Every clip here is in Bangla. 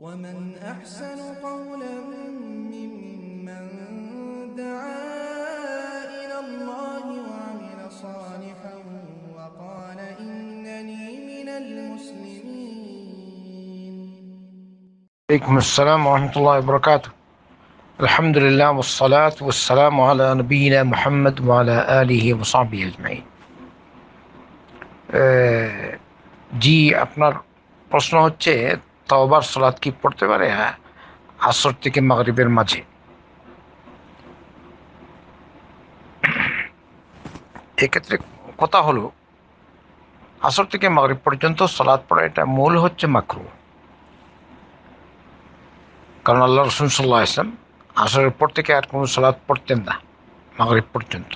ومن أحسن قولا ممن دعا إلى الله وعمل صالحا وقال إنني من المسلمين عليكم السلام ورحمة الله وبركاته الحمد لله والصلاة والسلام على نبينا محمد وعلى آله وصحبه أجمعين জি آه، আপনার প্রশ্ন হচ্ছে তাওবার সলাদ কি পড়তে পারে হ্যাঁ আসর থেকে মাগরিবের মাঝে এক্ষেত্রে কথা হলো আসর থেকে মাগরীব পর্যন্ত সলাদ পড়া এটা মূল হচ্ছে মাকরু কারণ আল্লাহ রসুন সাল্লাহ ইসলাম আসরের পর থেকে আর কোনো সলাদ পড়তেন না মাগরীব পর্যন্ত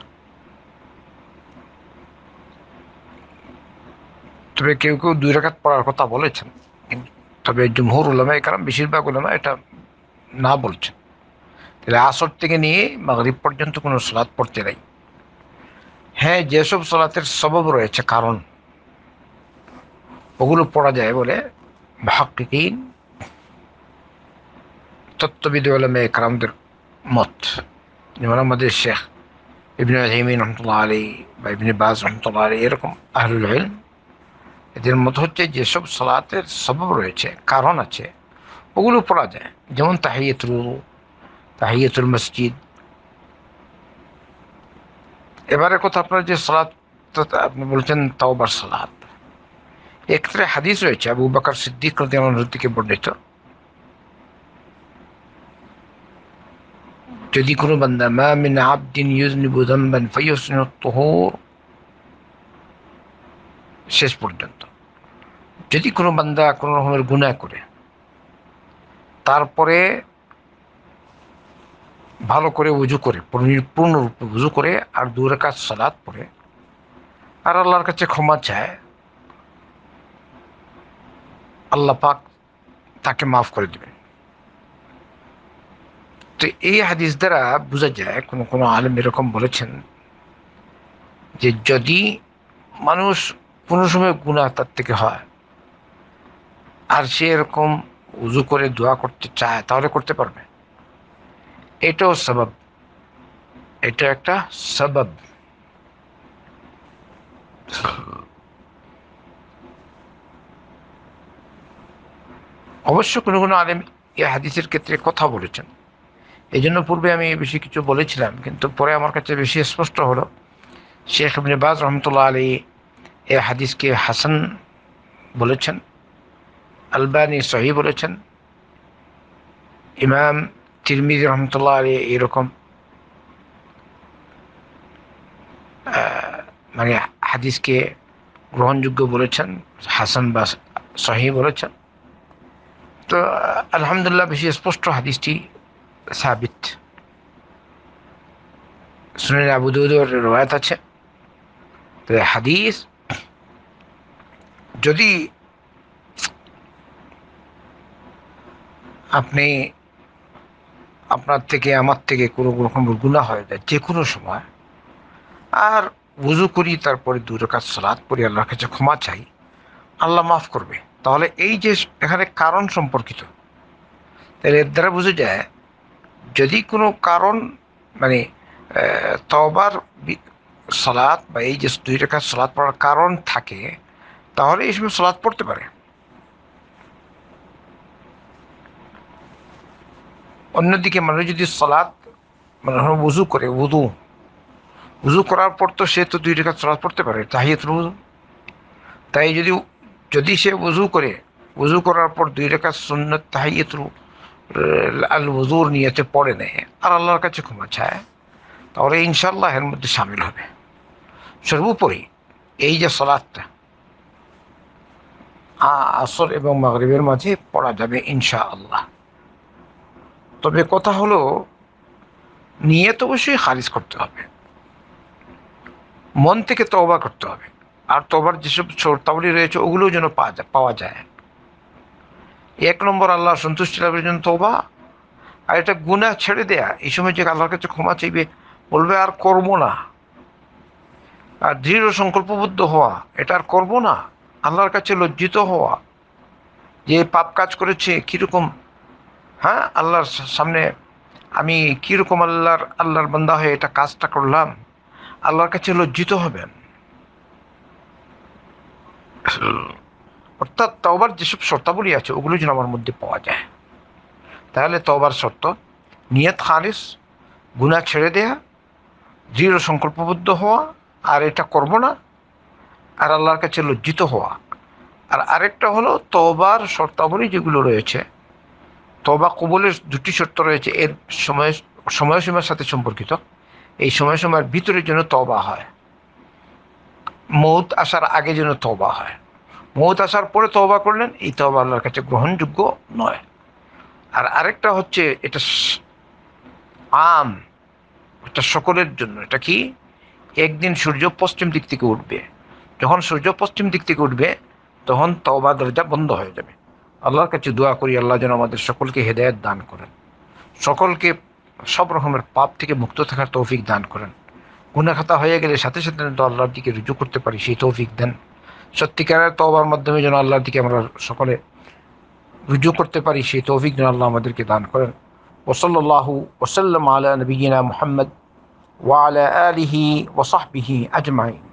তবে কেউ কেউ দুই রেখাত পড়ার কথা বলেছেন কিন্তু তবে জুমহুর উলামা একরাম বেশিরভাগ উলামা এটা না বলছেন তাহলে আসর থেকে নিয়ে মাগরিব পর্যন্ত কোনো সালাদ পড়তে নাই হ্যাঁ যেসব সলাতের সবব রয়েছে কারণ ওগুলো পড়া যায় বলে মহাক্কিন তত্ত্ববিদ উলামা কারামদের মত যেমন আমাদের শেখ ইবনে আজিমিন রহমতুল্লাহ আলী বা ইবনে বাজ রহমতুল্লাহ আলী এরকম আহরুল এদের মধ্যে হচ্ছে যেসব সালাতের সবব রয়েছে কারণ আছে ওগুলো পড়া যায় যেমন তাহিয়াতুল তাহিয়াতুল মসজিদ এবারে কথা আপনার যে সালাত আপনি বলছেন তাওবার সালাত এক্ষেত্রে হাদিস রয়েছে আবু বাকার সিদ্দিক থেকে বর্ণিত যদি কোনো বান্দা মা মিন আবদিন ইউজনিবু দম্বান ফাইয়ুসনু তুহুর শেষ পর্যন্ত যদি কোনো বান্দা কোনো রকমের গুণা করে তারপরে ভালো করে উজু করে পূর্ণরূপে উজু করে আর দূরের কাজ সালাদ পরে আর আল্লাহর কাছে ক্ষমা চায় আল্লাহ পাক তাকে মাফ করে দেবে তো এই হাদিস দ্বারা বোঝা যায় কোনো কোনো আলম এরকম বলেছেন যে যদি মানুষ কোনো সময় গুণা তার থেকে হয় আর সে এরকম উজু করে দোয়া করতে চায় তাহলে করতে পারবে এটাও সবাব এটা একটা সবাব অবশ্য কোনো কোনো আলেম এই হাদিসের ক্ষেত্রে কথা বলেছেন এই জন্য পূর্বে আমি বেশি কিছু বলেছিলাম কিন্তু পরে আমার কাছে বেশি স্পষ্ট হলো শেখ ইবনে বাজ রহমতুল্লাহ আলী এ হাদিসকে হাসান বলেছেন আলবানি সহি বলেছেন ইমাম তিরমিজ রহমতুল্লাহ আলী এরকম মানে হাদিসকে গ্রহণযোগ্য বলেছেন হাসান বা সহি বলেছেন তো আলহামদুলিল্লাহ বেশি স্পষ্ট হাদিসটি সাবিত সুনীল আবুদৌদর রয়াত আছে তো হাদিস যদি আপনি আপনার থেকে আমার থেকে কোনো রকম গুণা হয়ে যায় যে কোনো সময় আর উজু করি তারপরে দু রেখাত সালাদ পড়ি আল্লাহর কাছে ক্ষমা চাই আল্লাহ মাফ করবে তাহলে এই যে এখানে কারণ সম্পর্কিত তাহলে এর দ্বারা বোঝা যায় যদি কোনো কারণ মানে তবার সালাদ বা এই যে দুই রেখাত সালাদ পড়ার কারণ থাকে তাহলে এই সময় সলাৎ পড়তে পারে অন্যদিকে মানুষ যদি সলাদ মানে উজু করে উদু উজু করার পর তো সে তো দুই রেখা সলাদ পড়তে পারে তাহিয়াতুল উজু তাই যদি যদি সে উজু করে উজু করার পর দুই রেখা সুন্নত তাহিয়াতুল আল উজুর নিয়েতে পড়ে নেয় আর আল্লাহর কাছে ক্ষমা চায় তাহলে ইনশাল্লাহ এর মধ্যে সামিল হবে সর্বোপরি এই যে সলাদটা আসর এবং মাগরীবের মাঝে পড়া যাবে ইনশা আল্লাহ তবে কথা হলো নিয়ে তো অবশ্যই খারিজ করতে হবে মন থেকে তবা করতে হবে আর তোবার যেসব শর্তাবলী রয়েছে ওগুলোও যেন পাওয়া যায় এক নম্বর আল্লাহ সন্তুষ্টি লাভের জন্য তোবা আর এটা গুণা ছেড়ে দেয়া এই সময় যে আল্লাহর কাছে ক্ষমা চাইবে বলবে আর করবো না আর দৃঢ় সংকল্পবদ্ধ হওয়া এটা আর করবো না আল্লাহর কাছে লজ্জিত হওয়া যে পাপ কাজ করেছে কীরকম হ্যাঁ আল্লাহর সামনে আমি কীরকম আল্লাহর আল্লাহর বন্দা হয়ে এটা কাজটা করলাম আল্লাহর কাছে লজ্জিত হবেন অর্থাৎ তওবার যেসব শর্তাবলী আছে ওগুলো যেন আমার মধ্যে পাওয়া যায় তাহলে তওবার শর্ত নিয়ত খালিস গুণা ছেড়ে দেয়া দৃঢ় সংকল্পবদ্ধ হওয়া আর এটা করবো না আর আল্লাহর কাছে লজ্জিত হওয়া আর আরেকটা হলো তবার শর্তাবলী যেগুলো রয়েছে তবা কবলের দুটি শর্ত রয়েছে এর সময় সময়সীমার সাথে সম্পর্কিত এই সময়সীমার ভিতরে যেন তবা হয় মৌত আসার আগে যেন তবা হয় মৌত আসার পরে তবা করলেন এই তবা আল্লাহর কাছে গ্রহণযোগ্য নয় আর আরেকটা হচ্ছে এটা আম এটা সকলের জন্য এটা কি একদিন সূর্য পশ্চিম দিক থেকে উঠবে যখন সূর্য পশ্চিম দিক থেকে উঠবে তখন তওবা দরজা বন্ধ হয়ে যাবে আল্লাহর কাছে দোয়া করি আল্লাহ যেন আমাদের সকলকে হেদায়ত দান করেন সকলকে সব রকমের পাপ থেকে মুক্ত থাকার তৌফিক দান করেন গুণাখাতা হয়ে গেলে সাথে সাথে তো আল্লাহর দিকে রুজু করতে পারি সেই তৌফিক দেন সত্যিকারের তওবার মাধ্যমে যেন আল্লাহর দিকে আমরা সকলে রুজু করতে পারি সেই তৌফিক যেন আল্লাহ আমাদেরকে দান করেন ওসল্লাহু ওসাল্লাম আলা নবীনা মোহাম্মদ ওয়া আলা আলিহি ওসাহবিহি আজমাইন